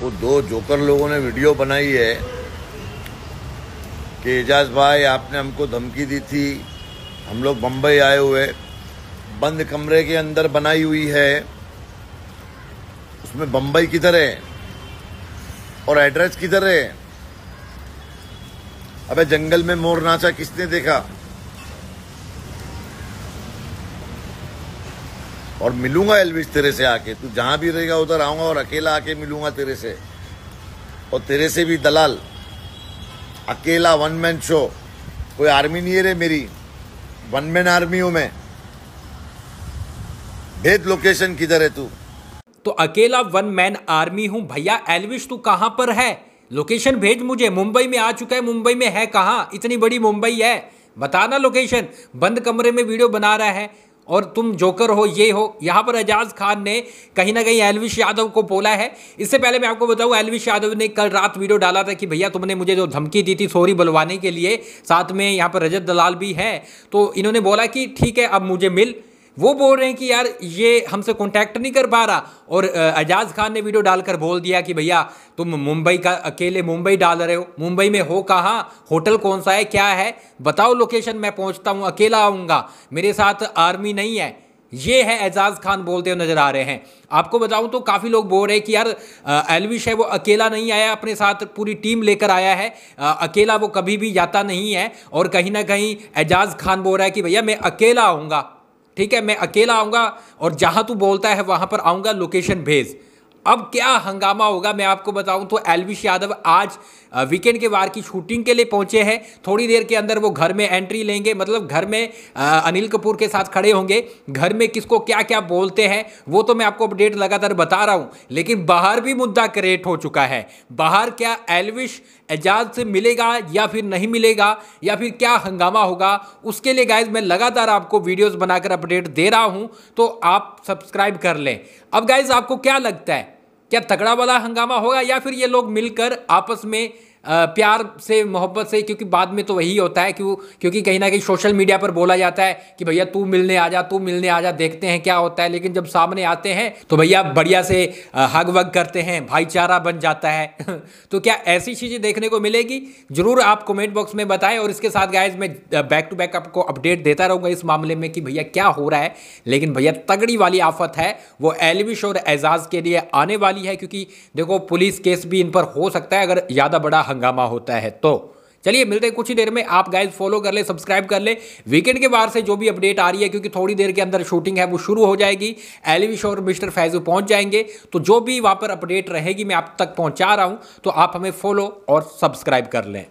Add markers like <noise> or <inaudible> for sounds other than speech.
वो दो जोकर लोगों ने वीडियो बनाई है कि एजाज भाई आपने हमको धमकी दी थी हम लोग बम्बई आए हुए बंद कमरे के अंदर बनाई हुई है उसमें बम्बई किधर है और एड्रेस किधर है अबे जंगल में मोर नाचा किसने देखा और मिलूंगा एलविस तेरे से आके तू जहां भी रहेगा उधर आऊंगा और अकेला आके मिलूंगा तेरे से और तेरे से भी दलाल अकेला वन मैन शो कोई आर्मी नहीं है रे मेरी वन मैन आर्मी हूं मैं भेद लोकेशन किधर है तू तो अकेला वन मैन आर्मी हूं भैया एलविश तू कहां पर है लोकेशन भेज मुझे मुंबई में आ चुका है मुंबई में है कहां इतनी बड़ी मुंबई है बताना लोकेशन बंद कमरे में वीडियो बना रहा है और तुम जोकर हो ये हो यहाँ पर एजाज खान ने कहीं ना कहीं एलविश यादव को बोला है इससे पहले मैं आपको बताऊँ एलविश यादव ने कल रात वीडियो डाला था कि भैया तुमने मुझे जो धमकी दी थी सॉरी बुलवाने के लिए साथ में यहाँ पर रजत दलाल भी है तो इन्होंने बोला कि ठीक है अब मुझे मिल वो बोल रहे हैं कि यार ये हमसे कॉन्टैक्ट नहीं कर पा रहा और एजाज खान ने वीडियो डालकर बोल दिया कि भैया तुम मुंबई का अकेले मुंबई डाल रहे हो मुंबई में हो कहाँ होटल कौन सा है क्या है बताओ लोकेशन मैं पहुँचता हूँ अकेला आऊँगा मेरे साथ आर्मी नहीं है ये है एजाज खान बोलते हुए नजर आ रहे हैं आपको बताऊं तो काफ़ी लोग बोल रहे हैं कि यार एलविश है वो अकेला नहीं आया अपने साथ पूरी टीम लेकर आया है आ, अकेला वो कभी भी जाता नहीं है और कहीं ना कहीं एजाज खान बोल रहा है कि भैया मैं अकेला आऊँगा ठीक है मैं अकेला आऊँगा और जहाँ तू बोलता है वहाँ पर आऊँगा लोकेशन भेज अब क्या हंगामा होगा मैं आपको बताऊं तो एलविश यादव आज वीकेंड के वार की शूटिंग के लिए पहुंचे हैं थोड़ी देर के अंदर वो घर में एंट्री लेंगे मतलब घर में अनिल कपूर के साथ खड़े होंगे घर में किसको क्या क्या बोलते हैं वो तो मैं आपको अपडेट लगातार बता रहा हूं लेकिन बाहर भी मुद्दा क्रिएट हो चुका है बाहर क्या एलविश एजाज से मिलेगा या फिर नहीं मिलेगा या फिर क्या हंगामा होगा उसके लिए गाइज मैं लगातार आपको वीडियोज़ बनाकर अपडेट दे रहा हूँ तो आप सब्सक्राइब कर लें अब गाइज आपको क्या लगता है क्या तगड़ा वाला हंगामा होगा या फिर ये लोग मिलकर आपस में प्यार से मोहब्बत से क्योंकि बाद में तो वही होता है क्यों क्योंकि कहीं ना कहीं सोशल मीडिया पर बोला जाता है कि भैया तू मिलने आ जा तू मिलने आ जा देखते हैं क्या होता है लेकिन जब सामने आते हैं तो भैया बढ़िया से हग वग करते हैं भाईचारा बन जाता है <laughs> तो क्या ऐसी चीज़ें देखने को मिलेगी ज़रूर आप कमेंट बॉक्स में बताएं और इसके साथ गायज मैं बैक टू बैक आपको अपडेट देता रहूँगा इस मामले में कि भैया क्या हो रहा है लेकिन भैया तगड़ी वाली आफत है वो एलविश और एजाज के लिए आने वाली है क्योंकि देखो पुलिस केस भी इन पर हो सकता है अगर ज़्यादा बड़ा हंगामा होता है तो चलिए मिलते हैं कुछ ही देर में आप गाइज फॉलो कर ले सब्सक्राइब कर ले वीकेंड के बाहर से जो भी अपडेट आ रही है क्योंकि थोड़ी देर के अंदर शूटिंग है वो शुरू हो जाएगी एलिविश और मिस्टर फैजो पहुंच जाएंगे तो जो भी वहां पर अपडेट रहेगी मैं आप तक पहुंचा रहा हूं तो आप हमें फॉलो और सब्सक्राइब कर लें